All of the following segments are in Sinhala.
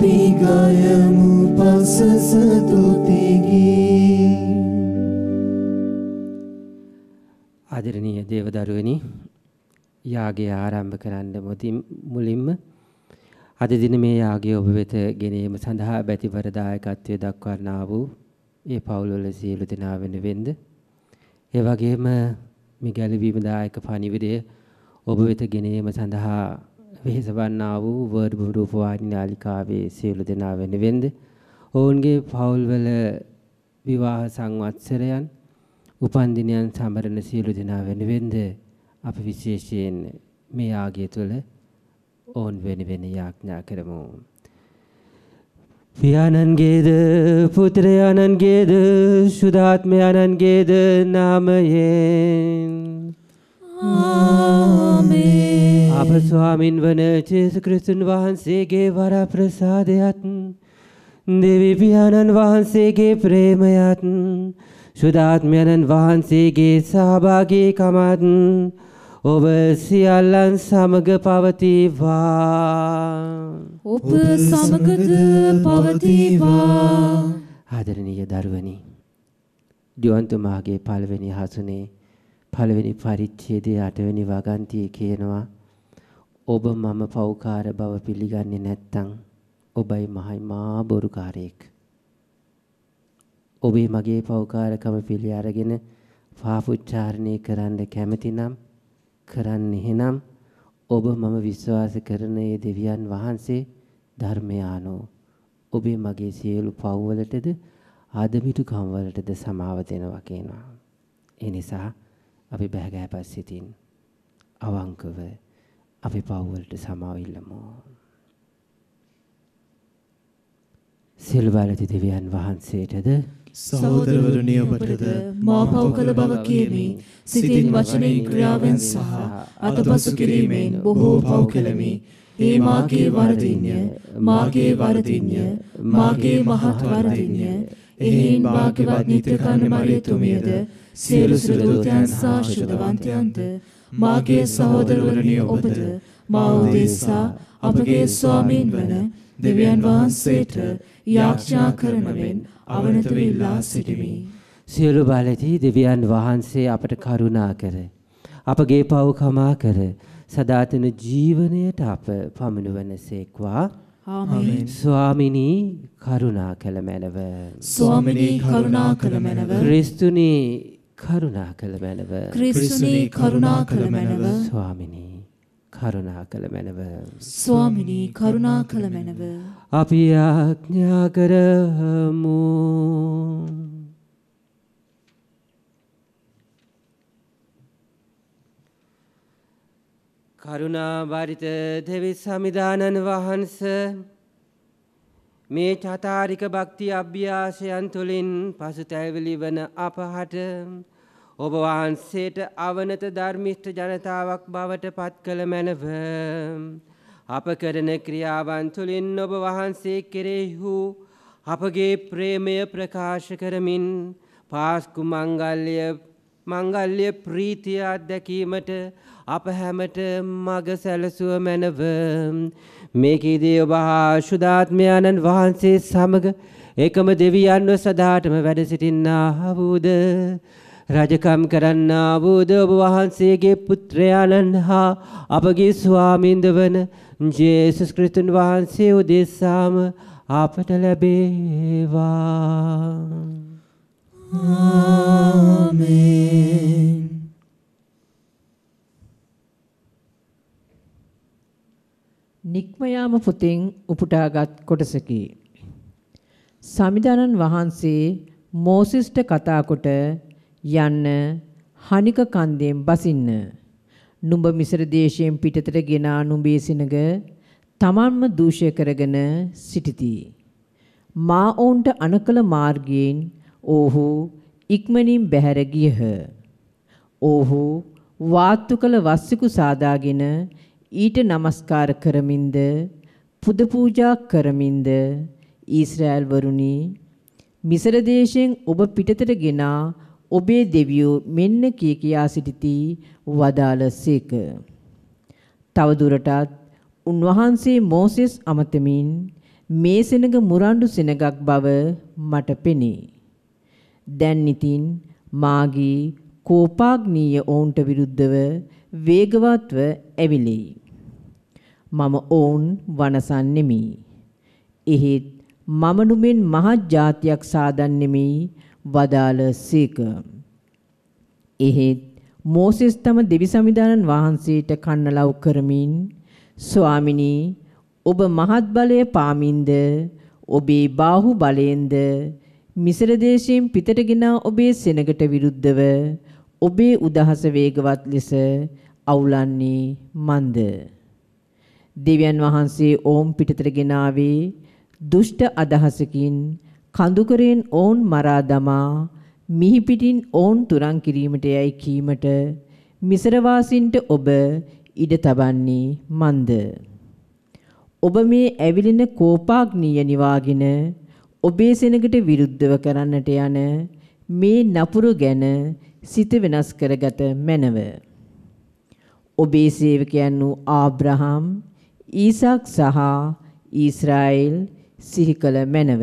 අපි ගයමු පසස තුතිගී ආදරණීය දේවදරුවනි යාගය ආරම්භ කරන්න මුතින් මුලින්ම අද දින මේ යාගය ඔබ වෙත ගෙනීම සඳහා බැතිවර දායකත්වයේ දක්වන්නා වූ ඒ පවුල වල සියලු දෙනා වෙනුවෙන්ද ඒ වගේම මේ ගැළවීම දායක පණිවිඩය ඔබ වෙත ගෙනීම සඳහා වෙහෙසවන්නා වූ වර්ඩ් රූපවාහිනී නාලිකාවේ සියලු දෙනා වෙනුවෙන්ද ඔවුන්ගේ පවුල්වල විවාහ සංවත්සරයන් උපන්දිනයන් සමරන සියලු දෙනා වෙනුවෙන්ද අපි විශේෂයෙන් මේ ආගය තුළ ඔවුන් වෙනුවෙන් යාඥා කරමු. පියාණන්ගේද පුත්‍රයාණන්ගේද සුදාත්මයාණන්ගේද නාමයෙන් ආමේ අප ස්වාමින් වන ජේසු ක්‍රිස්තුන් වහන්සේගේ වරප්‍රසාදයත් දෙවි පියාණන් වහන්සේගේ ප්‍රේමයත් සුදාත්මයන්න් වහන්සේගේ සහභාගීකමත් ඔබ සියල්ලන් සමග පවතිවා ඔබ සමගද පවතිවා ආදරණීය දරුවනි ජුවන්තුමාගේ පළවෙනි හසුනේ පළවෙනි පරිච්ඡේදයේ 8 වෙනි වගන්තියේ කියනවා ඔබ මම පෞකාර බව පිළිගන්නේ නැත්නම් ඔබයි මහයිමා බොරුකාරයෙක්. ඔබේ මගේ පෞකාරකම පිළි අරගෙන පාපුච්චාරණය කරන්න කැමතිනම් කරන්න එහෙනම් ඔබ මම විශ්වාස කරන ඒ දෙවියන් වහන්සේ ධර්මයානෝ ඔබේ මගේ සියලු පව්වලටද ආදමිටුකම් වලටද සමාව දෙනවා කියනවා. ඒ නිසා අපි බහැගෑපස් සිතින් අවංකව අපි පව්වලට සමාවිල්ලමු. සිල් බලති දෙවියන් වහන්සේටද සහෝදරවරුනි ඔබටද මා පව් කළ බව කියමින් සිතින් වචනයෙන් ක්‍රියාවෙන් සහ අතපසු කිරීමෙන් බොහෝ පව් කෙළමි. ඒ මාගේ වරදින්ය මාගේ වරදින්ය මාගේ මහත් වරදින්ය එහෙන් භාග්‍යවත් නිත්‍යකන්න මරියතුමියද සියලු සුරදූතයන් සහ ශුද්ධවන්තයන්ට මාගේ සහෝදරවරණිය ඔබද මා උදෙසා අපගේ ස්වාමීන් වන දෙවියන් වහන්සේට යාඥා කරනවෙන් අවනත වෙලා සිටිමි. සියලු බලදී දෙවියන් වහන්සේ අපට කරුණා කර අපගේ පව් කමා කර සදාතන ජීවනයට අප පමනුවනසේක්වා ස්වාමිනී කරුණා කළ මැනව. ස්වාමිනී කරුණා කළ මැනව. ක්‍රිස්තුනී කරුණා කළ මැනව. ක්‍රිස්තුනී කරුණා කළ මැනව. ස්වාමිනී කරුණා කළ මැනව ස්වාමිනී කරුණා කළ මැනව අපි ආඥා කරමු කරුණාබරිත දෙවි සමිධානන් වහන්ස මේ චතාරික භක්ති අභ්‍යාසයන් තුළින් පසුතැවිලි වන අපහට ඔබ වහන්සේට අවනත ධර්මිෂ්ඨ ජනතාවක් බවට පත් කළ මැනව. අප කරන ක්‍රියාවන් තුළින් ඔබ වහන්සේ කෙරෙහු අපගේ ප්‍රේමය ප්‍රකාශ කරමින් පාස්කු මංගල්‍ය මංගල්‍ය ප්‍රීතිය අත්දැකීමට අප හැමට මග සැලසුව මැනව මේකීදී ඔබ හා ශුදාත්මයාණන් වහන්සේ සමග එකම දෙවියන්ව සදාටම වැඩ සිටින්නා වූද රජකම් කරන්නා වූද ඔබ වහන්සේගේ පුත්‍රයාණන් හා අපගේ ස්වාමින්ද වන ජේසුස් ක්‍රිස්තුන් වහන්සේ උදෙසාම අපට ලැබේවා ආමේන් නික්ම යාම පුතෙන් උපුටාගත් කොටසකි. සමිදානන් වහන්සේ මෝසිස්ට කතා කොට යන්න හනික කන්දෙන් බසින්න. නුඹ මිසර දේශයෙන් පිටතට ගෙනා නුඹේ සිනග තමන්ම දූෂ්‍ය කරගෙන සිටිති. මා ඔවුන්ට අනකල මාර්ගයෙන් ඕහු ඉක්මනින් බැහැර ගියහ. ඕහු වාත්තු කළ වස්සිකු සාදාගෙන ඊට নমස්කාර කරමින්ද පුද පූජා කරමින්ද ඊශ්‍රායෙල් වරුනි මිසර දේශයෙන් ඔබ පිටතට ගෙනා ඔබේ දෙවියෝ මෙන්න කී කියා සිටිති වදාළසේක. තව දුරටත් උන්වහන්සේ මෝසෙස් අමතමින් මේ සෙනඟ මුරණ්ඩු සෙනඟක් බව මට පෙනේ. දැන් ඉතින් මාගේ කෝපාග්නීය ඔවුන්ට විරුද්ධව වේගවත්ව ඇවිලෙයි. මම ඔවුන් වනසන්නෙමි. එහෙත් මම නුඹෙන් මහත් ජාතියක් සාදන්නෙමි වදාළ සීක. එහෙත් මෝසෙස් තම දෙවි සමිඳානන් වහන්සේට කන්නලව් කරමින් ස්වාමිනි ඔබ මහත් බලය පාමින්ද ඔබේ බාහු බලයෙන්ද මිසර දේශයෙන් පිටටගෙන ඔබේ සෙනගට විරුද්ධව ඔබේ උදහස වේගවත් ලෙස අවුලන්නේ මන්ද දෙවියන් වහන්සේ ඕම් පිටතට ගෙනාවේ දුෂ්ට අදහසකින් කඳුකරෙන් ඕන් මරා දමා මිහි පිටින් ඕන් තුරන් කිරීමට යයි කීමට මිසර වාසින්ට ඔබ ඉඩ තබන්නේ මන්ද ඔබ මේ ඇවිලෙන කෝපාග්නිය නිවාගෙන ඔබේ සෙනගට විරුද්ධව කරන්නට යන මේ නපුරු ගැන සිත වෙනස් කරගත මැනව ඔබේ සේවකයන් වූ ආබ්‍රහම් ඊසාක් සහ ඊශ්‍රායෙල් සිහි කළ මැනව.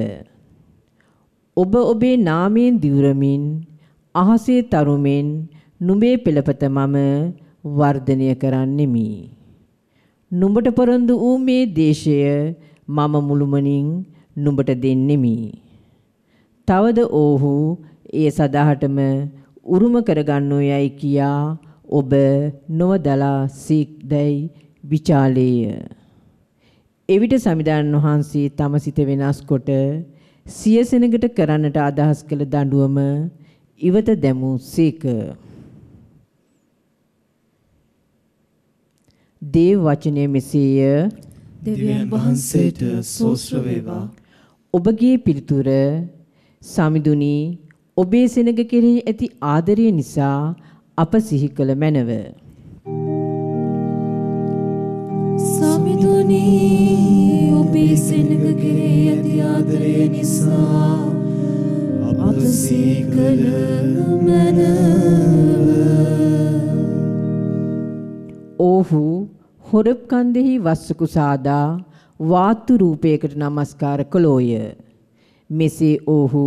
ඔබ ඔබේ නාමයෙන් දිවුරමින් අහසේ තරුමෙන් නුඹේ පෙළපත මම වර්ධනය කරන්නෙමි. නුඹට පොරොන්දු වූ මේ දේශය මම මුළුමනින් නුඹට දෙන්නෙමි. තවද ඕහු ඒ සදාහටම උරුම කරගන්නෝ යයි කියා ඔබ නොවදලා සීක්දැයි විචාලේය. එවිට සමිදානන් වහන්සේ තම සිත වෙනස් කොට සියසෙනගට කරන්නට අදහස් කළ දඬුවම ඉවත දැමූ සීක. දේව වචනය මෙසේය දෙවියන් වහන්සේට සෝස්ත්‍ර වේවා ඔබගේ පිළිතුර සමිඳුනි ඔබේ සෙනඟ කෙරෙහි ඇති ආදරය නිසා අප සිහි කළ මැනව. ස්තුතියි ඔබේ සෙනඟ කෙරේ ඇති ආදරය නිසා අප සීකල මැනව ඔහු හොරබ් කන්දෙහි වස්සකු සාදා වාතු රූපයකට নমස්කාර කළෝය මෙසේ ඔහු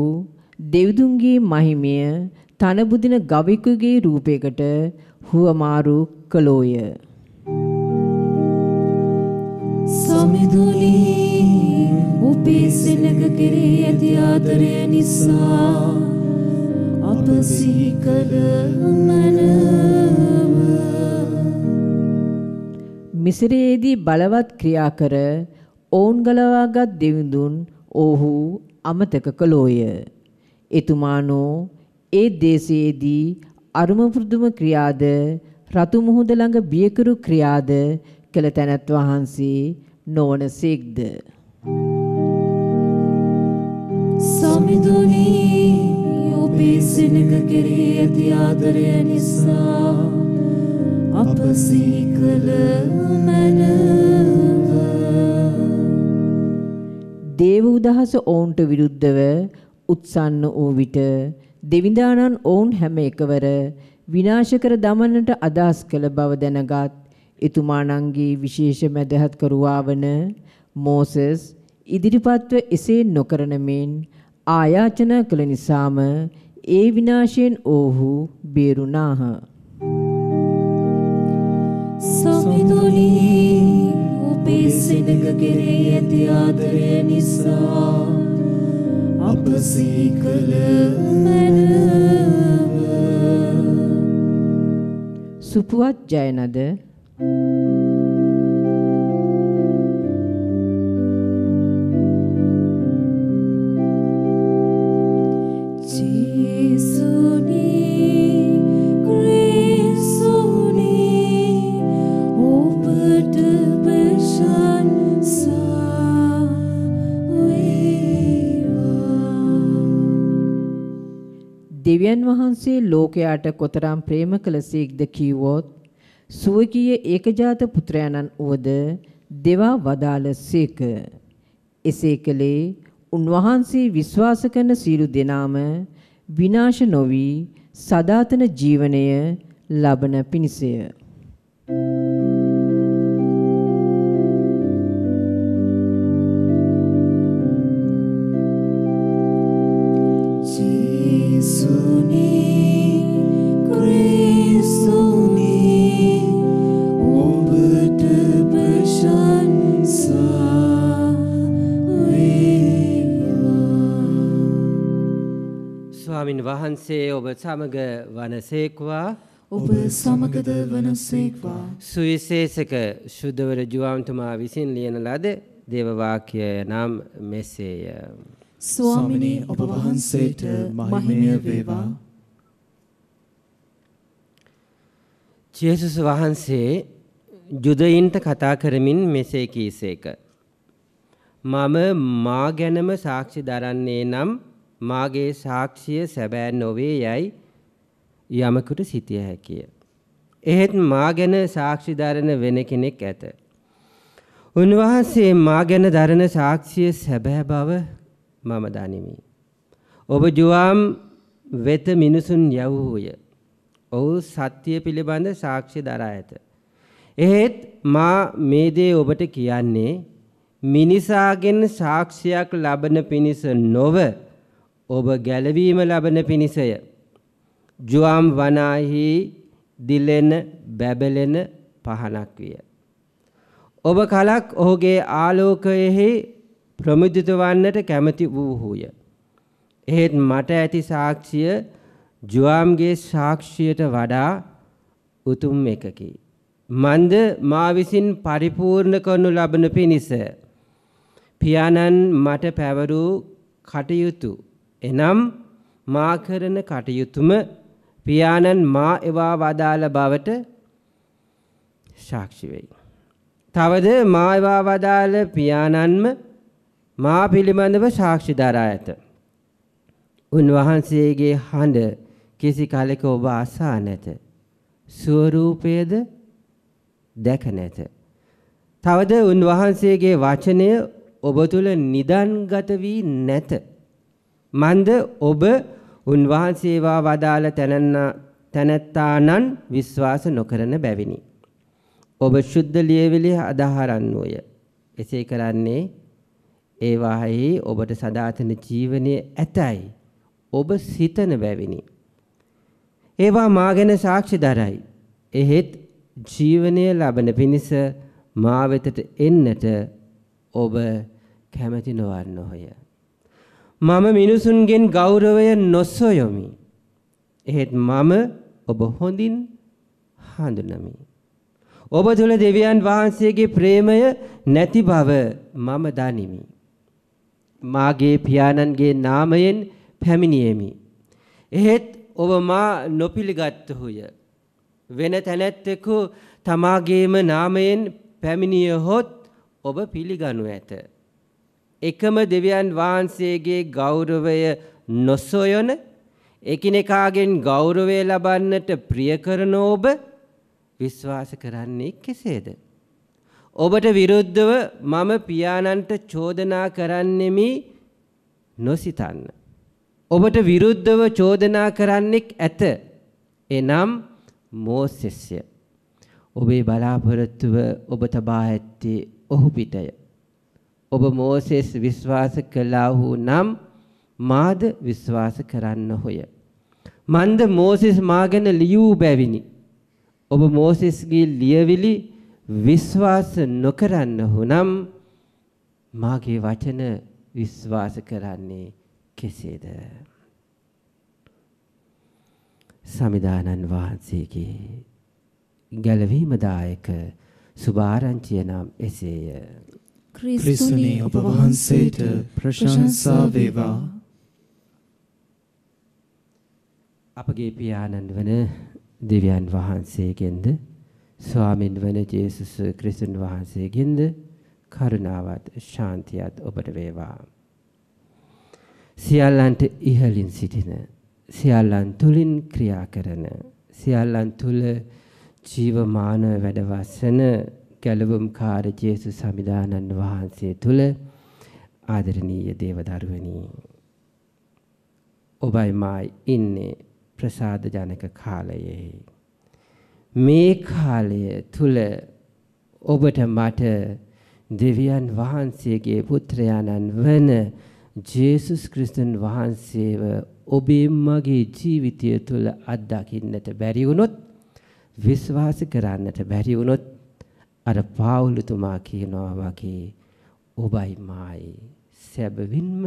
දෙවිඳුන්ගේ මහිමය තනබුදින ගවෙකුගේ රූපයකට හුවමාරු කළෝය සමිදුලී උපේ සෙනග කෙරේ ඇති ආදරය නිසා අප සීකර මනව මිසිරයේදී බලවත් ක්‍රියා කර ඔවුන් ගලවාගත් දෙවිඳුන් ඔහු අමතක කළෝය. එතුමානෝ ඒ දේශයේදී අරුම පුදුම ක්‍රියාද රතු මුහුද ළඟ බියකරු ක්‍රියාද කළ තැනත් වහන්සේ නොවනසේක්ද සමිඳුනි ඔබේ සෙනඟ කෙරෙහි ඇති ආදරය නිසා අප සීකල මැනව දේව උදහස ඔවුන්ට විරුද්ධව උත්සන්න වූ විට දෙවිඳානන් ඔවුන් හැම එකවර විනාශ කර දමන්නට අදහස් කළ බව දැනගත් එතුමාණන්ගේ විශේෂ මැදහත්කරුවා වන මෝසස් ඉදිරිපත්ව එසේ නොකරන මෙන් ආයාචන කළ නිසාම ඒ විනාශයෙන් ඔහු බේරුණාහ. සමිදුලි ඔබේ සෙනඟ කෙරෙහි ඇති ආදරය නිසා අප සීකල මැනව සුපුවත් ජයනද දෙවියන් වහන්සේ ලෝකයාට කොතරම් ප්‍රේම කළසේක්ද කීවොත් සුවකීය ඒකජාත පුත්‍රයාණන් වුවද දෙවා වදාළ සීක. එසේ කලේ උන්වහන්සේ විශ්වාස කරන සීලු දෙනාම විනාශ නොවි සදාතන ජීවනය ලබන පිණිසය. Thank you. සමග වනසේක්වා ඔබ සමගද වනසේක්වා සුවිශේෂක ශුද්ධවර ජුවාම්තුමා විසින් ලියන ලද දේවවාක්‍ය නම් මෙසේය ස්වාමිනී ඔබ වහන්සේට මහිමය වේවා ජේසුස් වහන්සේ යුදයින්ට කතා කරමින් මෙසේ කීසේක මම මා ගැනම සාක්ෂි දරන්නේ නම් මාගේ සාක්ෂිය සැබෑ නොවේ යයි යමෙකුට සිතිය හැකිය. එහෙත් මා ගැන සාක්ෂි දරන වෙන කෙනෙක් ඇත. උන්වහන්සේ මා ගැන දරන සාක්ෂිය සැබෑ බව මම දනිමි. ඔබ ජුවාම් වෙත මිනිසුන් යවූය. ඔහු සත්‍ය පිළිබඳ සාක්ෂි දරා ඇත. එහෙත් මා මේ දේ ඔබට කියන්නේ මිනිසාගෙන් සාක්ෂියක් ලබන පිණිස නොව ඔබ ගැලවීම ලබන පිණිසය. ජුවම් වනාහි දිලෙන බැබලෙන පහනක් විය. ඔබ කලක් ඔහුගේ ආලෝකයෙහි ප්‍රමුදිත වන්නට කැමති වූහුය. එහෙත් මට ඇති සාක්ෂිය ජුවම්ගේ සාක්ෂියට වඩා උතුම් එකකි. මන්ද මා විසින් පරිපූර්ණ කරනු ලබන පිණිස පියාණන් මට පැවරූ කටයුතු එනම් මා කරන කටයුතුම පියාණන් මා එවා වදාළ බවට සාක්ෂි වෙයි. තවද මා එවා වදාළ පියාණන්ම මා පිළිබඳව සාක්ෂි දරා ඇත. උන්වහන්සේගේ හඬ කිසි කලක ඔබ අසා නැත. ස්වරූපයේද දැක නැත. තවද උන්වහන්සේගේ වචනය ඔබ තුල නිදන්ගත වී නැත. මන්ද ඔබ උන්වහන්සේවා වදාළ තැනැත්තානන් විශ්වාස නොකරන බැවිනි. ඔබ ශුද්ධ ලියවිලි අදාහරන්නෝය. එසේ කරන්නේ ඒවාහි ඔබට සදාතන ජීවනය ඇතයි. ඔබ සිතන බැවිනි. ඒවා මාගෙන සාක්ෂි දරයි. එහෙත් ජීවනය ලබන පිණිස මා වෙතට එන්නට ඔබ කැමැති නොවන්නේය. මම මිනිසුන්ගෙන් ගෞරවය නොසොයමි. එහෙත් මම ඔබ හොඳින් හඳුනමි. ඔබ තුළ දෙවියන් වහන්සේගේ ප්‍රේමය නැති බව මම දනිමි. මාගේ පියාණන්ගේ නාමයෙන් පැමිණියෙමි. එහෙත් ඔබ මා නොපිළිගත්තුහුය. වෙන තැනැත්තෙකු තමාගේම නාමයෙන් පැමිණිය හොත් ඔබ පිළිගනු ඇත. එකම දෙවියන් වහන්සේගේ ගෞරවය නොසොයන එකිනෙකාගෙන් ගෞරවය ලබන්නට ප්‍රිය කරන ඔබ විශ්වාස කරන්නේ කෙසේද? ඔබට විරුද්ධව මම පියාණන්ට චෝදනා කරන්නෙමි නොසිතන්න. ඔබට විරුද්ධව චෝදනා කරන්නෙක් ඇත. එනම් මෝසෙස්ය. ඔබේ බලාපොරොත්තුව ඔබ තබා ඇත්තේ ඔහු පිටය. ඔබ මෝසෙස් විශ්වාස කළා වූ නම් මාද විශ්වාස කරන්න හොය. මන්ද මෝසෙස් මා ගැන ලියූ බැවිනි. ඔබ මෝසෙස්ගේ ලියවිලි විශ්වාස නොකරන්න හොනම් මාගේ වචන විශ්වාස කරන්නේ කෙසේද? සමිදානන් වහන්සේගේ ගැලවීමදායක සුභාරංචිය නම් එසේය. ක්‍රිස්තුනේ ඔබ වහන්සේට ප්‍රශංසා වේවා. අපගේ පියාණන් වන දෙවියන් වහන්සේගෙන්ද ස්වාමින් වන ජේසුස් ක්‍රිස්තුන් වහන්සේගෙන්ද කරුණාවත් ශාන්තියත් ඔබට වේවා. සියල්ලන්ට ඉහලින් සිටින සියල්ලන් තුලින් ක්‍රියා කරන සියල්ලන් තුල ජීවමාන වැඩවසන ගැලවුම්කාර ජේසුස් සමිදානන් වහන්සේ තුල ආදරණීය දේවදරුවනි ඔබයි මායි ඉන්නේ ප්‍රසාද ජනක කාලයේ මේ කාලය තුල ඔබට මට දෙවියන් වහන්සේගේ පුත්‍රයාණන් වන ජේසුස් ක්‍රිස්තුන් වහන්සේව ඔබේ මගේ ජීවිතය තුළ අත්දකින්නට බැරි වුණොත් විශ්වාස කරන්නට බැරි වුණොත් අර පාවුලතුමා කියනවා වගේ ඔබයි මායි සැබවින්ම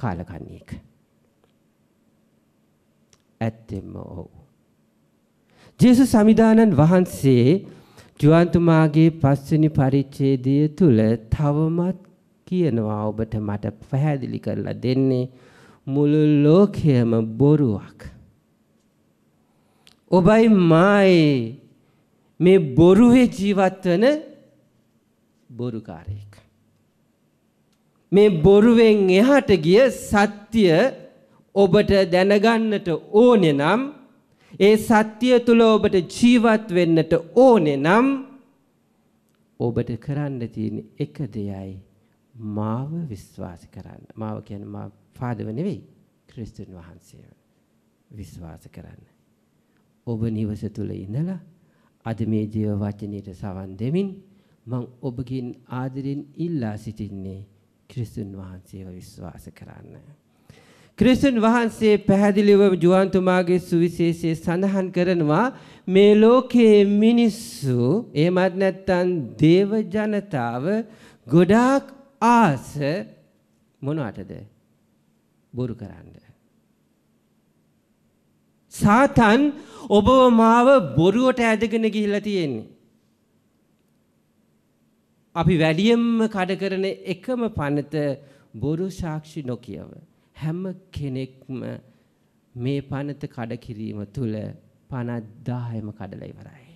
කාලකන්ණියෙක්. ඇත්තෙම ඔව්. ජේසුස් සමිදානන් වහන්සේ ජුවන්තුමාගේ පස්වෙනි පරිච්ඡේදය තුල තවමත් කියනවා ඔබට මට පැහැදිලි කරලා දෙන්නේ මුළු ලෝකයම බොරුවක්. ඔබයි මායි මේ බොරුවේ ජීවත් වෙන බොරුකාරයෙක්. මේ බොරුවෙන් එහාට ගිය සත්‍ය ඔබට දැනගන්නට ඕනේ නම් ඒ සත්‍ය තුල ඔබට ජීවත් වෙන්නට ඕනේ නම් ඔබට කරන්න තියෙන එක දෙයයි මාව විශ්වාස කරන්න. මාව කියන්නේ මා පාදව නෙවෙයි ක්‍රිස්තුන් වහන්සේව විශ්වාස කරන්න. ඔබ නිවස තුල ඉඳලා අද මේ දේව වචනයට සවන් දෙමින් මං ඔබගෙන් ආදරෙන් ඉල්ලා සිටින්නේ ක්‍රිස්තුන් වහන්සේව විශ්වාස කරන්න. ක්‍රිස්තුන් වහන්සේ පැහැදිලිව ජුවන්තුමාගේ සුවිශේෂය සඳහන් කරනවා මේ ලෝකයේ මිනිස්සු එමත් නැත්තම් දේව ජනතාව ගොඩාක් ආස මොනවටද බොරු කරන්නේ සාතන් ඔබව මාව බොරුවට ඇදගෙන ගිහිල්ලා තියෙන්නේ. අපි වැඩියෙන්ම කඩ කරන එකම පනත බොරු සාක්ෂි නොකියව. හැම කෙනෙක්ම මේ පනත කඩ කිරීම තුල 50000ම කඩලා ඉවරයි.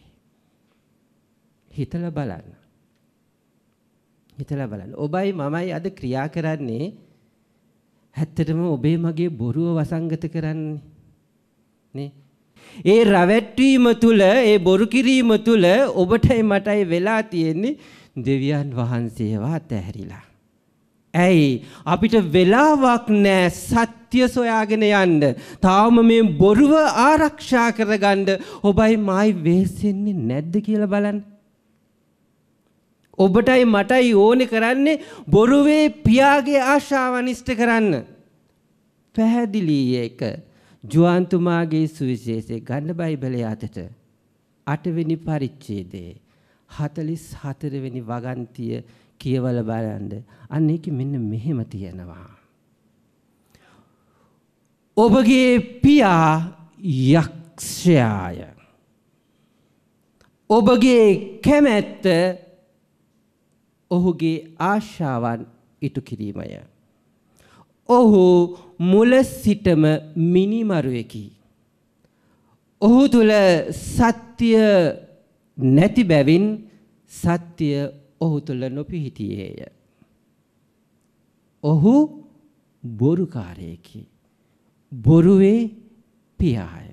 හිතලා බලන්න. හිතලා බලන්න. ඔබයි මමයි අද ක්‍රියා කරන්නේ ඇත්තටම ඔබේ මගේ බොරුව වසංගත කරන්නේ. නේ ඒ රැවැට්වීම තුල ඒ බොරු කිරීම තුල ඔබටයි මටයි වෙලා තියෙන්නේ දෙවියන් වහන්සේව අතහැරිලා. ඇයි අපිට වෙලාවක් නෑ සත්‍ය සොයාගෙන යන්න. තාම මේ බොරුව ආරක්ෂා කරගන්න ඔබයි මායි වෙහෙසෙන්නේ නැද්ද කියලා බලන්න. ඔබටයි මටයි ඕනේ කරන්නේ බොරුවේ පියාගේ ආශාවන් ඉෂ්ට කරන්න. පැහැදිලි ඒක. ජුවන්තුමාගේ සුවිශේෂය ගන්න බයිබලයේ අතට අටවෙනි පරිච්ඡේදයේ 44 වෙනි වගන්තිය කියවල බලන්න. අන්න ඒක මෙන්න මෙහෙම තියෙනවා. ඔබගේ පියා යක්ෂයාය. ඔබගේ කැමැත්ත ඔහුගේ ආශාවන් ඉටු කිරීමය. ඔහු මුල සිටම මිනිමරුවෙකි. ඔහු තුල සත්‍ය නැති බැවින් සත්‍ය ඔහු තුල නොපිහිටියේය. ඔහු බොරුකාරයෙකි. බොරුවේ පියාය.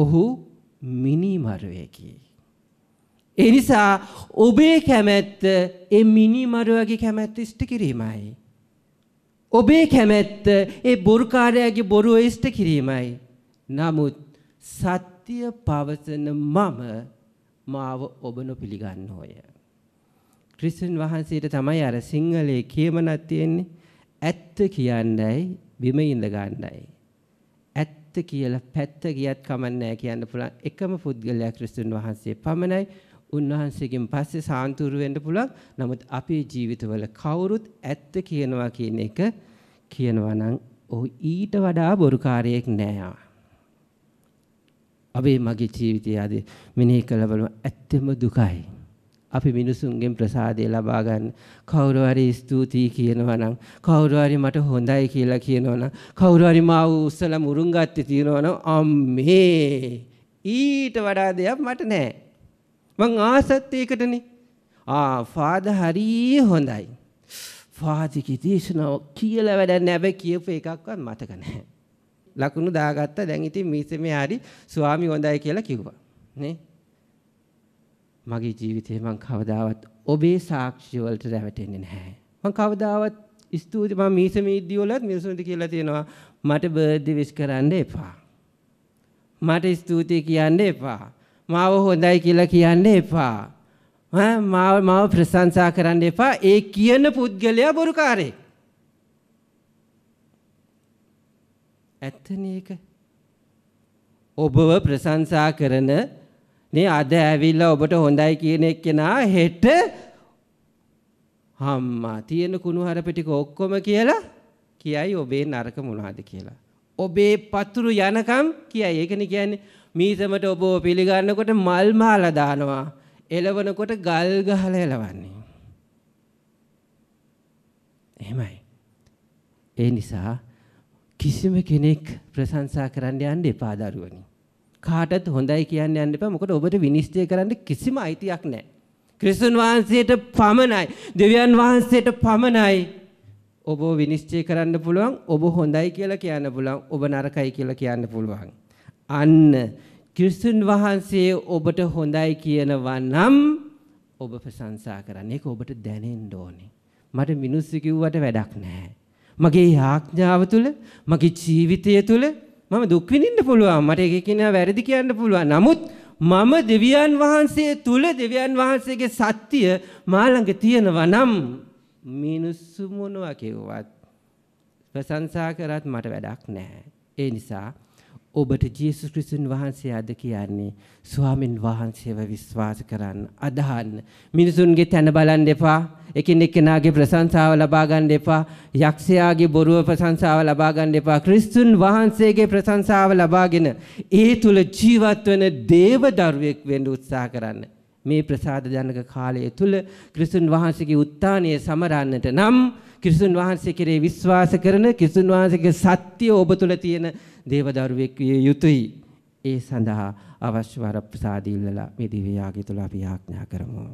ඔහු මිනිමරුවෙකි. එනිසා ඔබේ කැමැත්ත ඒ මිනිමරුවගේ කැමැත්ත ඉෂ්ට කිරීමයි. ඔබේ කැමැත්ත ඒ බොරුකාරයාගේ බොරුව ඉෂ්ට කිරීමයි. නමුත් සත්‍ය පවසන මම මාව ඔබ නොපිළිගන්න ඕය. ක්‍රිස්තුන් වහන්සේට තමයි අර සිංහලයේ කියමනක් තියෙන්නේ ඇත්ත කියන්නේ බිම ඉඳ ගන්නයි. ඇත්ත කියලා පැත්ත ගියත් කමක් නැහැ කියන්න පුළුවන් එකම පුද්ගලයා ක්‍රිස්තුන් වහන්සේ පමණයි. උන්වහන්සේගෙන් පස්සේ සාන්තුරු වෙන්න පුළුවන්. නමුත් අපේ ජීවිතවල කවුරුත් ඇත්ත කියනවා කියන එක කියනවා නම් ඔහු ඊට වඩා බොරුකාරයෙක් නෑ. අපේ මගේ ජීවිතය අද මෙනෙහි කළ බලමු ඇත්තම දුකයි. අපි මිනිසුන්ගෙන් ප්‍රසාදය ලබා ගන්න කවුරු හරි ස්තුතියි කියනවා නම් කවුරු හරි මට හොඳයි කියලා කියනවා නම් කවුරු හරි මාව උස්සලා මුරුංගත්තේ තියනවා නම් අම්මේ ඊට වඩා දෙයක් මට නැහැ මං ආසත් ඒකටනේ. ආ ෆාද හරිය හොඳයි. ෆාදිකේ දේශනාව කියලා වැඩ නැබැයි කියපු එකක්වත් මතක නැහැ. ලකුණු දාගත්තා දැන් ඉතින් මිසෙමේ හරි ස්වාමි හොඳයි කියලා කිව්වා. නේ? මගේ ජීවිතේ මං කවදාවත් ඔබේ සාක්ෂි වලට රැවටෙන්නේ නැහැ. මං කවදාවත් ස්තුති මම මිසමීද්දී වලත් මිනිසුන්ට කියලා තියෙනවා මට බර්ත්ඩේ විශ් කරන්න එපා. මට ස්තුති කියන්න එපා. මාව හොඳයි කියලා කියන්න එපා. මාව මාව ප්‍රශංසා කරන්න එපා. ඒ කියන පුද්ගලයා බොරුකාරයෙක්. ඇත්තනේ ඒක. ඔබව ප්‍රශංසා කරන නේ අද ඇවිල්ලා ඔබට හොඳයි කියන එක්කෙනා හෙට අම්මා තියෙන කුණුහරප ටික ඔක්කොම කියලා කියයි ඔබේ නරක මොනවද කියලා. ඔබේ පතුරු යනකම් කියයි. ඒකනේ කියන්නේ මීසමට ඔබව පිළිගන්නකොට මල් මාලා දානවා. එලවනකොට ගල් ගහලා එලවන්නේ. එහෙමයි. ඒ නිසා කිසිම කෙනෙක් ප්‍රශංසා කරන්න යන්න එපා දරුවනි. කාටත් හොඳයි කියන්න යන්න එපා. මොකද ඔබට විනිශ්චය කරන්න කිසිම අයිතියක් නැහැ. ක්‍රිස්තුන් වහන්සේට පමණයි. දෙවියන් වහන්සේට පමණයි. ඔබ විනිශ්චය කරන්න පුළුවන්. ඔබ හොඳයි කියලා කියන්න පුළුවන්. ඔබ නරකයි කියලා කියන්න පුළුවන්. අන්න කිරිසුන් වහන්සේ ඔබට හොඳයි කියනවා නම් ඔබ ප්‍රශංසා කරන්න. ඒක ඔබට දැනෙන්න ඕනේ. මට මිනිස්සු කිව්වට වැඩක් නැහැ. මගේ ආඥාව තුල, මගේ ජීවිතය තුල මම දුක් විඳින්න පුළුවන්. මට ඒක කියනවා වැරදි කියන්න පුළුවන්. නමුත් මම දෙවියන් වහන්සේ තුල දෙවියන් වහන්සේගේ සත්‍ය මා ළඟ තියෙනවා නම් මිනිස්සු මොනවා කිව්වත් ප්‍රශංසා කරත් මට වැඩක් නැහැ. ඒ නිසා ඔබට ජේසුස් ක්‍රිස්තුන් වහන්සේ අද කියන්නේ ස්වාමින් වහන්සේව විශ්වාස කරන්න අදහන්න මිනිසුන්ගේ තැන බලන් දෙපා එකින් එක්කෙනාගේ ප්‍රශංසාව ලබා ගන්න එපා යක්ෂයාගේ බොරුව ප්‍රශංසාව ලබා ගන්න එපා ක්‍රිස්තුන් වහන්සේගේ ප්‍රශංසාව ලබාගෙන ඒ තුල ජීවත් වෙන දේව දරුවෙක් වෙන්න උත්සාහ කරන්න මේ ප්‍රසාද ජනක කාලය තුල ක්‍රිස්තුන් වහන්සේගේ උත්ථානය සමරන්නට නම් ක්‍රිස්තුන් වහන්සේ කෙරේ විශ්වාස කරන ක්‍රිස්තුන් වහන්සේගේ සත්‍ය ඔබ තුල තියෙන දේවදරුවෙක් විය යුතුයි. ඒ සඳහා අවශ්‍ය වර ප්‍රසාදී ඉල්ලලා මේ දිව්‍ය යාගය තුල අපි ආඥා කරමු.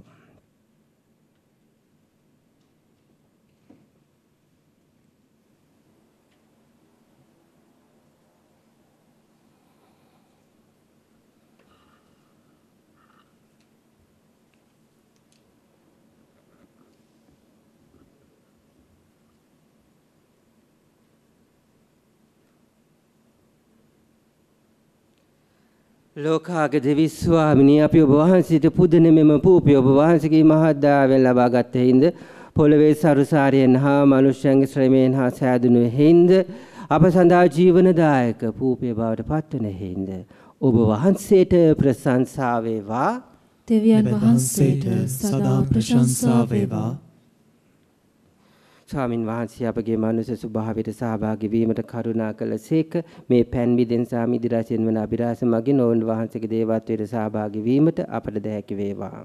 ලෝකාග දෙවිස්වාමිනී අපි ඔබ වහන්සේට පුදන මෙම පූපිය ඔබ වහන්සේගේ මහත් දයාවෙන් ලබා ගත හේඳ පොළවේ සරුසාරයෙන් හා මනුෂ්‍යයන්ගේ ශ්‍රමයෙන් හා සෑදුණු හේඳ අප සඳහා ජීවනදායක පූපිය බවට පත්වන හේඳ ඔබ වහන්සේට ප්‍රශංසා වේවා දෙවියන් වහන්සේට සදා ප්‍රශංසා වේවා ස්වාමින් වහන්සේ අපගේ මනුෂ්‍ය ස්වභාවයට සහභාගී වීමට කරුණා කළසේක මේ පෑන් විදෙන් සාමිදි රසෙන් වන අභිරහස මගින් ඔවුන් වහන්සේගේ දේවත්වයට සහභාගී වීමට අපට දැහැකි වේවා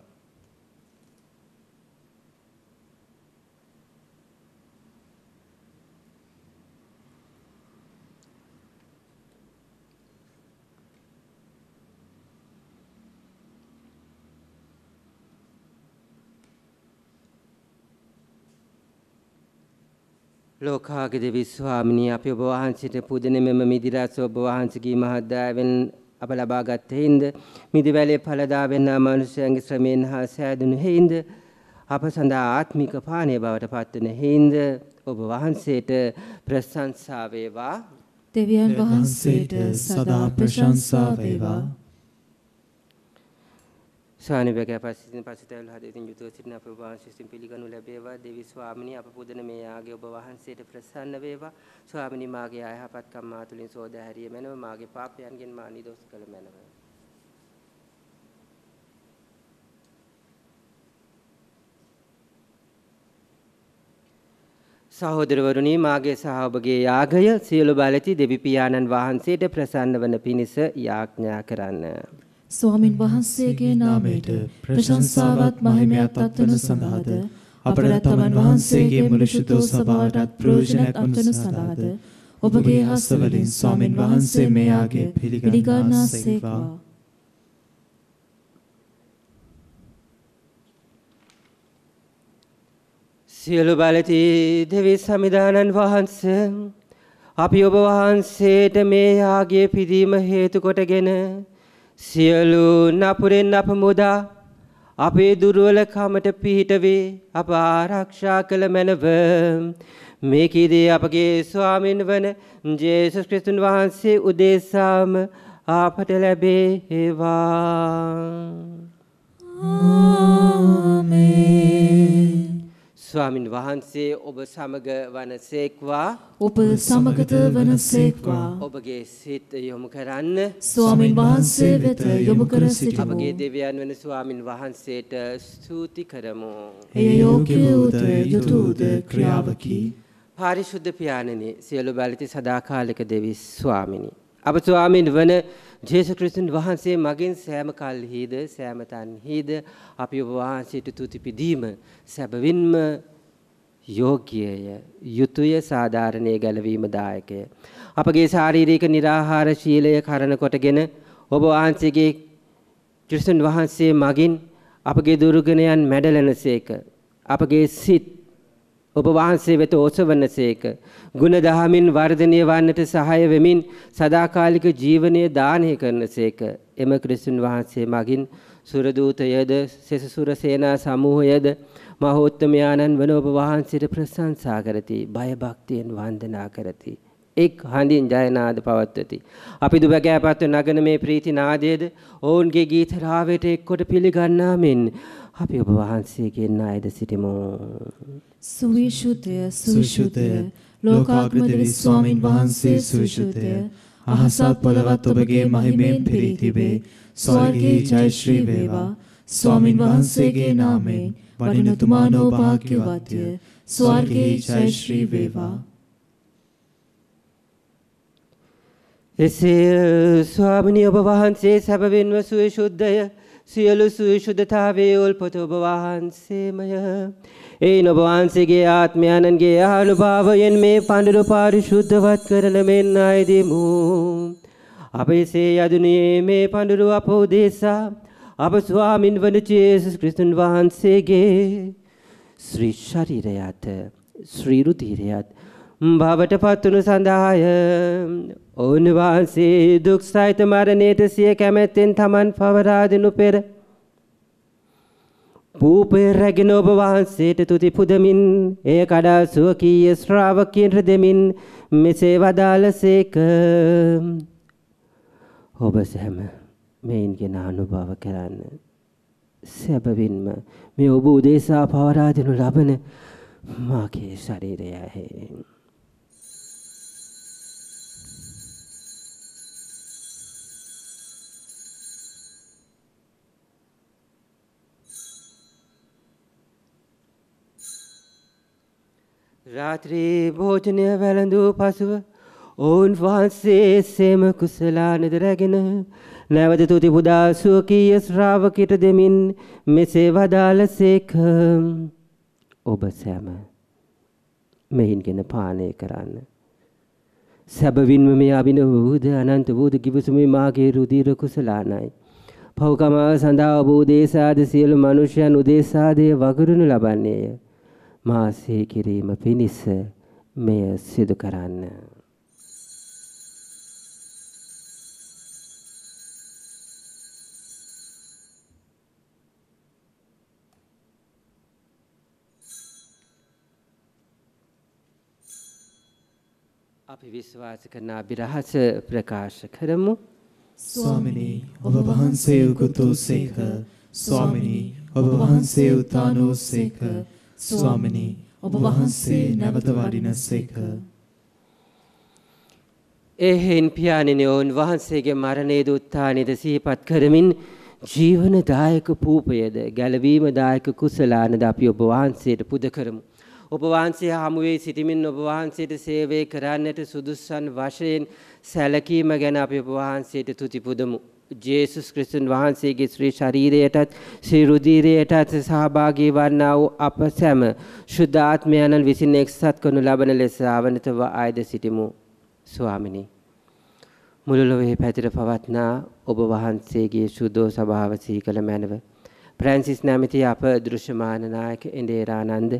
ලෝකාගිද විශ්වාමිනී අපි ඔබ වහන්සේට පූජන මෙම මිදිරස ඔබ වහන්සේගේ මහදාවෙන් අප ලබා ගත්තේ හිඳ මිදිවැලේ ඵලදා වෙනා මනුෂ්‍යයන්ගේ ශ්‍රමයෙන් හා සෑදුණු හේඳ අප සඳහා ආත්මික පානය බවට පත්වන හේඳ ඔබ වහන්සේට ප්‍රශංසා වේවා දෙවියන් වහන්සේට සදා ප්‍රශංසා වේවා ස්වාමිවගේ පස්සින් පසුතැවිලි හදවතින් යුතුව සිටින අප වහන්සේසින් පිළිගනු ලැබේවා දෙවි ස්වාමිනී අප පුදන මේ යාගේ ඔබ වහන්සේට ප්‍රසන්න වේවා ස්වාමිනී මාගේ අයහපත්කම් මා තුලින් සෝදා හැරිය මැනව මාගේ පාපයන්ගෙන් මා නිදොස් කළ මැනව සහෝදරවරුනි මාගේ සහ ඔබගේ යාගය සියලු බලති දෙවි පියාණන් වහන්සේට ප්‍රසන්න වන පිණිස යාඥා කරන්න ස්වාමින් වහන්සේගේ නාමයට ප්‍රශංසාවත් මහිමයත් අත්වන සඳහාද අපට තමන් වහන්සේගේ මුළු සුතෝ සභාවටත් ප්‍රයෝජනයක් වන සඳහාද ඔබගේ හස්තවලින් ස්වාමින් වහන්සේ මෙයාගේ පිළිගන්නාසේවා සියලු බලති දෙවි සමිදානන් වහන්සේ අපි ඔබ වහන්සේට මේ යාගේ පිදීම හේතු කොටගෙන සියලු නපුරෙන් අප මුදා අපේ දුර්වලකමට පිහිට වේ අප ආරක්ෂා කළ මැනව මේ කීදී අපගේ ස්වාමීන් වන ජේසුස් ක්‍රිස්තුන් වහන්සේ උදෙසාම අපට ලැබේවා ආමේන් ස්වාමින් වහන්සේ ඔබ සමග වනසේක්වා ඔබ සමගත වනසේක්වා ඔබගේ සිත යොමු කරන්න ස්වාමින් වහන්සේ වෙත යොමු කර සිටිමු අපගේ දෙවියන් වෙන ස්වාමින් වහන්සේට ස්තුති කරමු එය යෝග්‍ය උදේ යුතුයද ක්‍රියාවකි පාරිශුද්ධ පියාණනි සියලු බැලිත සදාකාලික දෙවි ස්වාමිනි අප ස්වාමින් වන ජේසු ක්‍රිස්තුන් වහන්සේ මගෙන් සෑම කල්හිද සෑම තන්හිද අපි ඔබ වහන්සේට තුති පිදීම සැබවින්ම යෝග්‍යය යුතුය සාධාරණයේ ගැලවීම දායකය අපගේ ශාරීරික निराහාර ශීලය කරන කොටගෙන ඔබ වහන්සේගේ ක්‍රිස්තුන් වහන්සේ මගින් අපගේ දුර්ගුණයන් මැඩලනසේක අපගේ සිත් ඔබ වහන්සේ වෙත ඔසවන්නසේක. ගුණ දහමින් වර්ධනය වන්නට සහාය වෙමින් සදාකාලික ජීවනය දානය කරනසේක. එම ක්‍රිස්තුන් වහන්සේ මගින් සුරදූතයද සෙසසුර සේනා සමූහයද මහෝත්තමයාණන් වන ඔබ වහන්සේට ප්‍රශංසා කරති. බය භක්තියෙන් වන්දනා කරති. එක් හඳින් ජයනාද පවත්වති. අපි දුබකෑපත්ව නගන මේ ප්‍රීති නාදයේද ඔවුන්ගේ ගීත රාවයට එක්කොට පිළිගන්නා මෙන් අපි ඔබ වහන්සේගෙන් ආයද සිටිමු. සුවිසුතය සුවිසුතය ලෝකාග්‍රත ස්වාමින් වහන්සේ සුවිසුතය අහසත් පොළවත් ඔබගේ මහිමෙන් පිරී තිබේ. ස්වර්ගයේ ජයශ්‍රී වේවා. ස්වාමින් වහන්සේගේ නාමයෙන් වඩිනතුමා නෝභාග්‍යවත්ය. ස්වර්ගයේ ජයශ්‍රී වේවා. එසේ ස්වාමිනිය ඔබ වහන්සේ සැබවින්ම සුවේ ශුද්ධය සියලු සුවිශුද්ධතාවේ උල්පත ඔබ වහන්සේමය. ඒ ඔබ වහන්සේගේ ආත්මයන්ගේ අනුභවයෙන් මේ පඳුරු පාරිශුද්ධවත් කරන මෙන් අයදිමු. අපේසේ යදුනේ මේ පඳුරු අපෝදේශා අප ස්වාමින් වන ජේසුස් ක්‍රිස්තුන් වහන්සේගේ ශ්‍රී ශරීරයත් ශ්‍රී රුධිරයත් භවට පත්වනු සඳහාය ඔවුන්වහන්සේ දුක් සහිත මරණයට සිය කැමැත්තෙන් තමන් පවරාදනු පෙර පූපය රැගෙන ඔබ වහන්සේට තුති පුදමින් එය කඩා සුවකීය ශ්‍රාවකීන්ට දෙමින් මෙසේ වදාලසේක ඔබ සැම මෙයින්ගෙන අනුභව කරන්න සැබවින්ම මේ ඔබ උදේසා පවරාදනු ලබන මාගේ ශරීරයහේ රාත්‍රී භෝජනය වැළඳූ පසුව ඔවුන් වහන්සේ සේම කුසලානද රැගෙන නැවත තුති පුදා සුවකීය ශ්‍රාවකයට දෙමින් මෙසේ වදාළසේක ඔබ සෑම මෙහින්ගෙන පානය කරන්න. සැබවින්ම මේ අභිනව වූද අනන්ත වූද කිවිසුමේ මාගේ රුධීර කුසලානයි. පෞකමාව සඳහා ඔබ උදේසාද සියලු මනුෂ්‍යයන් උදේසාදය වගුරුණු ලබන්නේය. මා සිහි කිරීම පිණිස මෙය සිදු කරන්න. අපි විශ්වාස කරන අභිරහස ප්‍රකාශ කරමු. ස්වාමිනී ඔබ වහන්සේ උගතෝසේක ස්වාමිනී ඔබ වහන්සේ උතානෝසේක ස්වාමිනි ඔබ වහන්සේ නැවත වඩිනසේක. එහෙන් පියාණෙනි ඔවුන් වහන්සේගේ මරණයේද උත්ථානයේද සිහිපත් කරමින් ජීවනදායක පූපයද ගැළවීමදායක කුසලානද අපි ඔබ වහන්සේට පුද කරමු. ඔබ වහන්සේ හමුවේ සිටිමින් ඔබ වහන්සේට සේවය කරන්නට සුදුස්සන් වශයෙන් සැලකීම ගැන අපි ඔබ වහන්සේට තුති පුදමු. ජේසුස් ක්‍රිස්තුන් වහන්සේගේ ශ්‍රී ශරීරයටත් ශ්‍රී රුධීරයටත් සහභාගී වන්නා වූ අප සැම ශුද්ධාත්මයන්න් විසින් එක්සත් කරනු ලබන ලෙස ආවනතව ආයද සිටිමු ස්වාමිනී මුළු ලොවේ පැතිර පවත්නා ඔබ වහන්සේගේ සුදෝ සභාව සීකල මැනව ප්‍රැන්සිස් නැමැති අප දෘශ්‍යමාන නායක ඉන්දේරානන්ද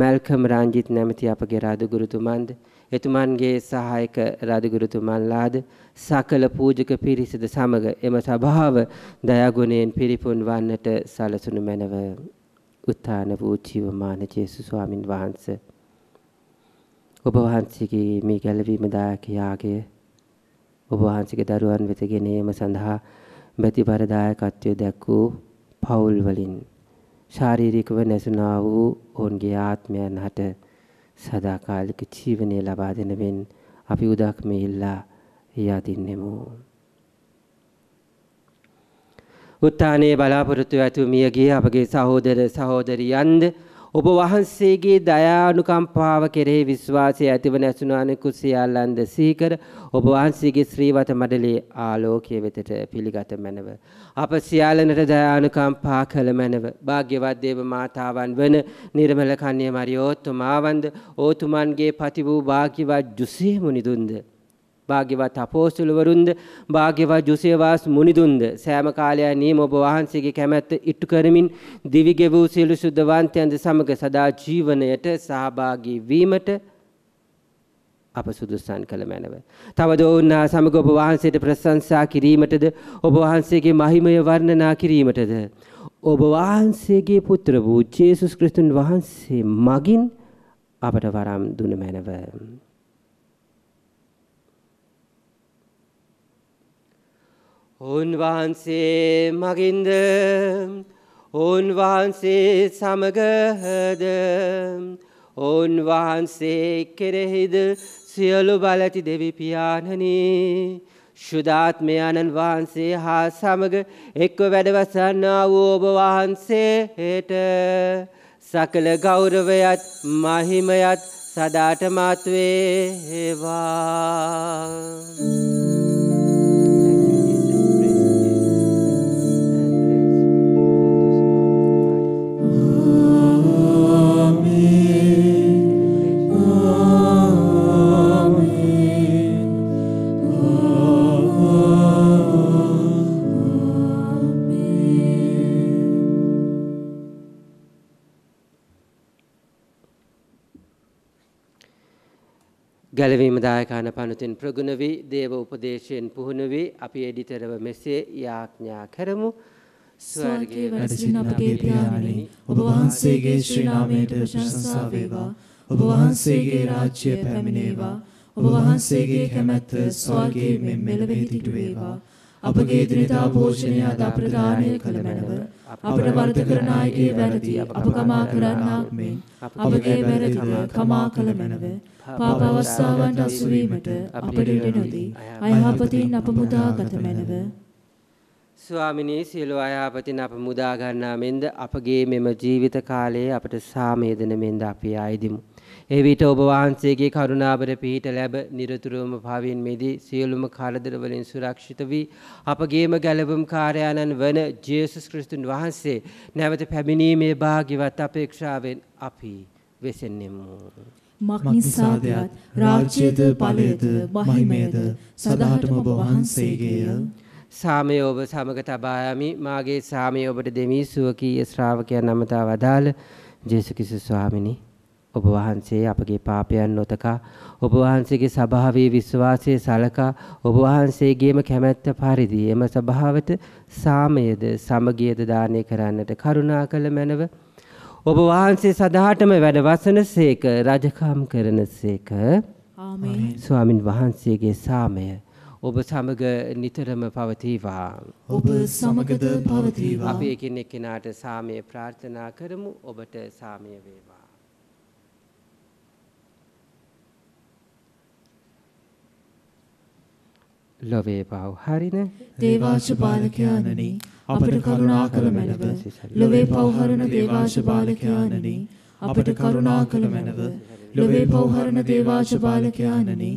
මල්කම් රංජිත් නැමැති අපගේ රාජගුරුතුමන්ද එතුමන්ගේ සහායක රදගුරුතුමන්ලාද සකල පූජක පිරිසද සමග එම සභාව දයාගුණයෙන් පිරිපුන් වන්නට සලසුණු මැනව උත්තාන වූ ජීවමාන ජේසු ස්වාමින් වහන්ස. ඔබ වහන්සේගේ මේ ගැලවීම දායකයාගේ ඔබ වහන්සේගේ දරුවන් වෙත ගෙනීම සඳහා බැතිපර දායකත්වය දැක්වූ පවුල් වලින් ශාරීරිකව නැසුණා වූ ඔවුන්ගේ ආත්මයන් හට සදාකාලික ජීවනය ලබා දෙන වෙන් අපි උදක් මේ ඉල්ලා යදින්නෙමු. උත්තානේ බලාපොරොත්තු ඇතු මියගේ අපගේ සහෝදර සහෝදරියන්ද ඔබ වහන්සේගේ දයානුකම්පාව කෙරෙහි විශ්වාසය ඇතිව නැසුණු අනෙකුත් සියල්ලන්ද සීකර ඔබ වහන්සේගේ ශ්‍රීවත මඩලේ ආලෝකයේ වෙතට පිළිගත මැනව. අප සියල්ලනට දයානුකම්පා කළ මැනව. භාග්‍යවත් දේව මාතාවන් වන නිර්මල කන්‍ය මරියෝත්තුමාවන්ද ඕතුමන්ගේ පති වූ භාග්‍යවත් ජුසේ මුනිදුන්ද. භාග්‍යවත් අපෝස්තුලවරුන්ද භාග්‍යවත් ජුසේවාස් මුනිදුන්ද සෑම කාලයන් නියම ඔබ වහන්සේගේ කැමැත්ත ඉටු කරමින් දිවි ගෙවූ සියලු සුද්ධවන්තයන්ද සමග සදා ජීවනයට සහභාගී වීමට අප සුදුස්සන් කළ මැනව. තවද ඔවුන් සමග ඔබ වහන්සේට ප්‍රශංසා කිරීමටද ඔබ වහන්සේගේ මහිමය වර්ණනා කිරීමටද ඔබ වහන්සේගේ පුත්‍ර වූ ජේසුස් ක්‍රිස්තුන් වහන්සේ මගින් අපට වරම් දුන මැනව. උන්වහන්සේ මගින්ද උන්වහන්සේ සමගහද උන්වහන්සේ කෙරෙහිද සියලු බලඇති දෙවි පියාණනී ශුදාත්මයාණන් වහන්සේ හා සමග එක්ව වැඩවසන්නා වූ ඔබ වහන්සේ හට සකළ ගෞරවයත් මහිමයත් සදාටමත්වේ ඒවා. පින්වතින් ප්‍රගුණ වී දේව උපදේශයෙන් පුහුණු වී අපි එඩිතරව මෙසේ යාඥා කරමු ස්වර්ගයේ වැඩ සිටින අපගේ පියාණනි ඔබ වහන්සේගේ ශ්‍රී නාමයට ප්‍රශංසා වේවා ඔබ වහන්සේගේ රාජ්‍ය පැමිණේවා ඔබ වහන්සේගේ කැමැත්ත ස්වර්ගයේ මෙන් මෙලෙහි සිටුවේවා අපගේ දිනදා භෝජනය අද අප්‍රදානය කළ මැනව අපට වරද කරන අයගේ වැරදි අප කමා කරන්නාක් මෙන් අපගේ වැරදිව කමා කළ මැනව පාප අවස්ථාවන්ට අසු වීමට අපට ඉඩ නොදී අයහපතින් අප මුදාගත මැනව ස්වාමිනී සියලු අයහපතින් අප මුදා ගන්නා මෙන්ද අපගේ මෙම ජීවිත කාලයේ අපට සාමේදන මෙන්ද අපි ආයිදිමු එවිට ඔබ වහන්සේගේ කරුණාවර පිහිට ලැබ නිරතුරුවම පවින් මිදී සියලුම කාලදරවලින් සුරක්ෂිත වී අපගේම ගැලවුම් කාර්යාණන් වන ජේසුස් ක්‍රිස්තුන් වහන්සේ නැවත පැමිණීමේ භාගිවත් අපේක්ෂාවෙන් අපි වෙසෙන්නෙමු. මක්නිසාදයත් රාජ්‍යයද පලයද මහිමයද සදාටම ඔබ වහන්සේගේය. සාමය ඔබ සමග තබායමි මාගේ සාමය ඔබට දෙමී සුවකී ශ්‍රාවකයන් නමතා වදාළ ජේසු කිසු ස්වාමිනිි ඔබ වහන්සේ අපගේ පාපයන් නොතකා ඔබ වහන්සේගේ ස්වභාවයේ විශ්වාසයේ සලකා ඔබ වහන්සේගේම කැමැත්ත පරිදි එම ස්වභාවත සාමයේද සමගියද දානය කරන්නට කරුණා කළ මැනව ඔබ වහන්සේ සදාටම වැඩ වසනසේක රජකම් කරනසේක ආමේන් ස්වාමින් වහන්සේගේ සාමය ඔබ සමග නිතරම පවතිවා ඔබ සමගද පවතිවා අපි එකිනෙක කෙනාට සාමය ප්‍රාර්ථනා කරමු ඔබට සාමය වේවා ලොවේ පාව් හරින දේවාශ බාලකයාණනි අපට කරුණා කළ මැනව ලොවේ පවහරණ දේවාශ බාලකයාණනි අපට කරුණා කළ මැනව ලොවේ පවහරණ දේවාශ බාලකයාණනි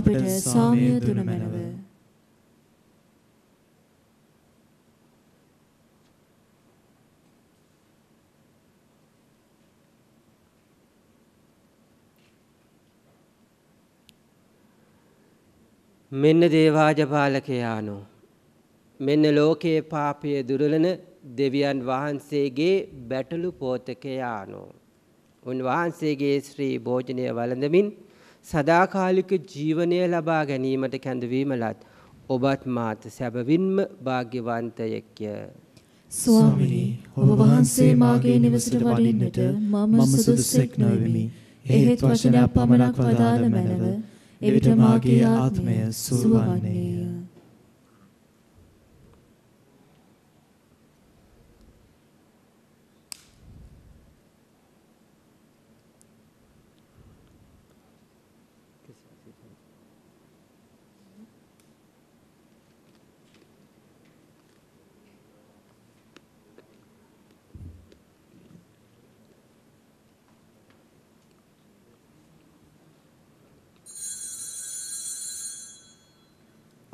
අපට සාමය දුන මැනව මෙන්න දේවාජපාලකයානෝ. මෙන්න ලෝකයේ පාපය දුරලන දෙවියන් වහන්සේගේ බැටළු පෝතකයානෝ. උන්වහන්සේගේ ශ්‍රී භෝජනය වළඳමින් සදාකාලික ජීවනය ලබා ගැනීමට කැඳවීමලත් ඔබත් මාත සැබවින්ම භාග්‍යවන්තයෙක්ය. ස්වාමිනී ඔබ වහන්සේ මාගේ නිවසට වඩින්නට මම සුදුසෙක් නොවෙමි. එහෙත් වචනයක් පමණක් වදාළ මැනව එවිට මාගේ ආත්මය සුව වන්නේය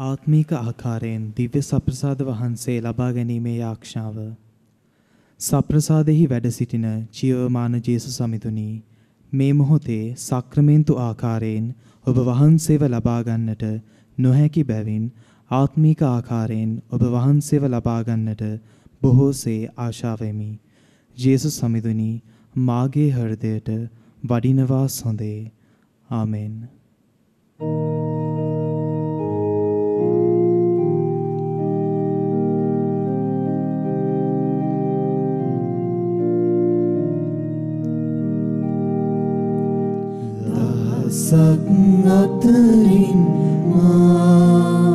ආත්මීක ආකාරයෙන් දිව්‍ය සප්‍රසාද වහන්සේ ලබා ගැනීමේ ආක්ෂාව සප්‍රසාදෙහි වැඩ සිටින ජීවමාන ජේසුස් සමිඳුනි මේ මොහොතේ සක්‍රමේන්තු ආකාරයෙන් ඔබ වහන්සේව ලබා ගන්නට නොහැකි බැවින් ආත්මීක ආකාරයෙන් ඔබ වහන්සේව ලබා ගන්නට බොහෝසේ ආශාවෙමි ජේසුස් සමිඳුනි මාගේ හෘදයට වඩිනවා සොඳේ ආමෙන් Thank you. වෙනසක් අතරින් මා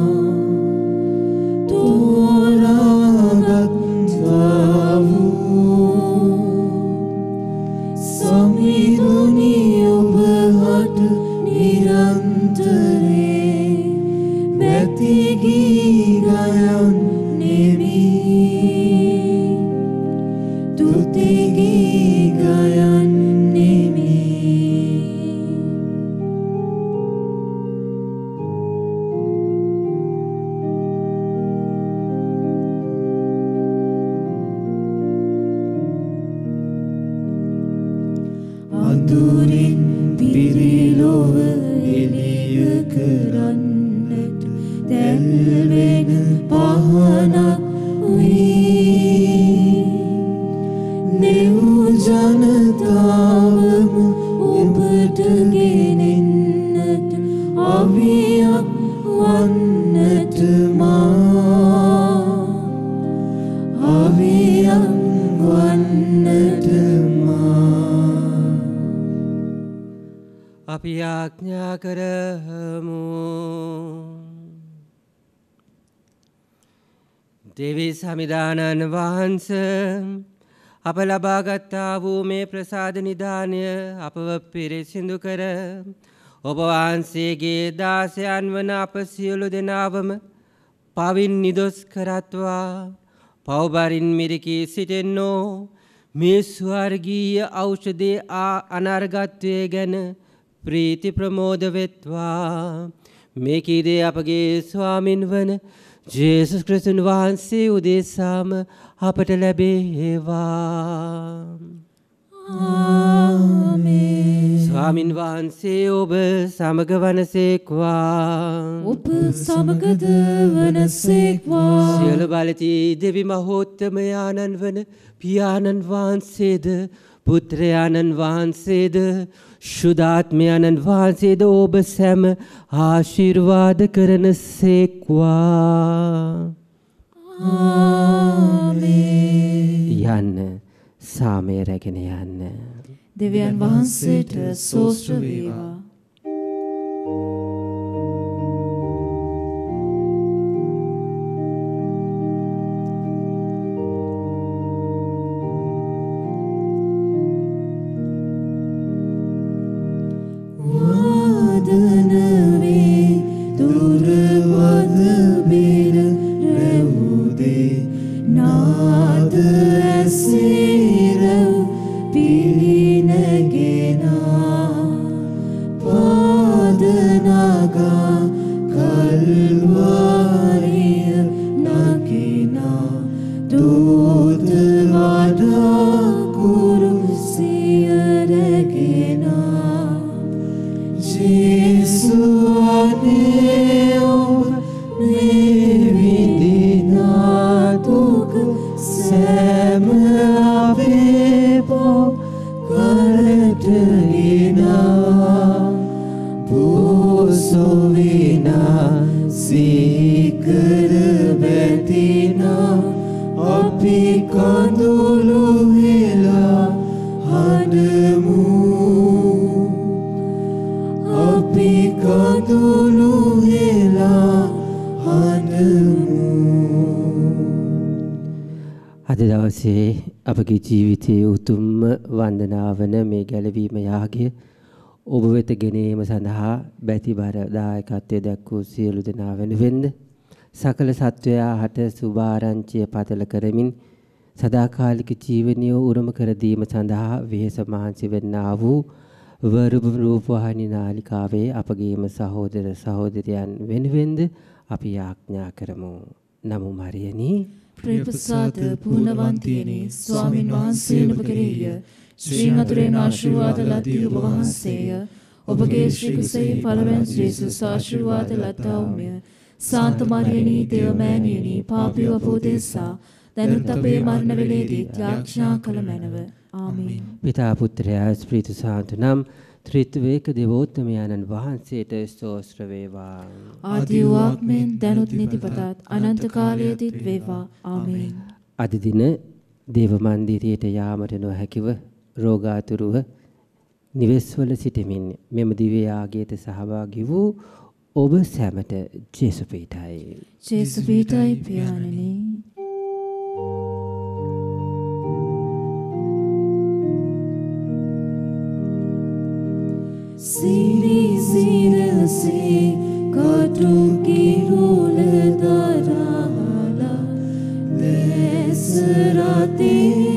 අපි ආඥා කරහමු දෙවි සමිධානන් වහන්ස අප ලබාගත්තා වූ මේ ප්‍රසාද නිධානය අපව පිරිසිදු කර ඔබ වහන්සේගේ දාසයන් වන අප සියලු දෙනාවම පවින් නිදොස් කරත්වා පවබරින් මිරිකී සිටෙන්නෝ මේ ස්වර්ගීය ඖෂධේ ආ අනර්ගත්වය ගැන ප්‍රීති ප්‍රමෝද වෙත්වා මේ කීදේ අපගේ ස්වාමින් වන ජේසුස් ක්‍රිස්තුන් වහන්සේ උදෙසාම අපට ලැබේවා ස්වාමින් වහන්සේ ඔබ සමග වනසේක්වා ඔබ සමගද වනසේක්වා සියලු බලතී දෙවි මහෝත්තම යානන් වන පියාණන් වහන්සේද පුත්‍රයාණන් වහන්සේද ශුදාත්මයණන් වහන්සේද ඔබ සැම ආශිර්වාද කරන සේක්වා යන්න සාමය රැගෙන යන්න දෙවියන් වහන්සේට සෝස්ත්‍ර වේවා අද දවසේ අපගේ ජීවිතයේ උතුම්ම වන්දනාවන මේ ගැලවීම යාගය ඔබ වෙත ගෙනීම සඳහා බැතිබර දායකත්වයේ දක්වූ සියලු දෙනා වෙනුවෙන් සකල සත්වයා හට සුභාරංචිය පතල කරමින් සදාකාලික ජීවනය උරුම කර දීම සඳහා වෙහෙස මහන්සි වෙන්නා වූ වරුබ රූපවාහිනී නාලිකාවේ අපගේම සහෝදර සහෝදරයන් වෙනුවෙන්ද අපි යාඥා කරමු. නමු මරියනී ප්‍රේපසාත පුණවන්තියනි ස්වාමින් වහන්සේ ඔබ කෙරෙහිය ශ්‍රී නතුරෙන් ආශිර්වාද ලදී ඔබ වහන්සේය ඔබගේ ශ්‍රී කුසේ පළවෙනි ජේසුස් ආශිර්වාද ලතා උමය සාන්ත මරියනි දේව මෑණියනි පාපිව පෝදෙසා දැනුත් අපේ මරණ වේලේදී ත්‍යාක්ෂා කළ මැනව ආමේන් පිතා පුත්‍රයා ස්පීතු සාන්ත නම් ත්‍රිත්වේක දේවෝත්තමයන්න් වහන්සේට ස්තෝත්‍ර වේවා. ආදී වූක් මෙන් දනුත් නිතිපතත් අනන්ත කාලයේදීත් වේවා. ආමේන්. අද දින දේව මන්දිරයට යාමට නොහැකිව රෝගාතුරුව නිවෙස්වල සිටමින් මෙම දිව්‍ය ආගයට සහභාගී වූ ඔබ සැමට ජේසුපීටයි. ජේසුපීටයි පියාණනි. Thank you. Siri siri si katu kirule darala desrati.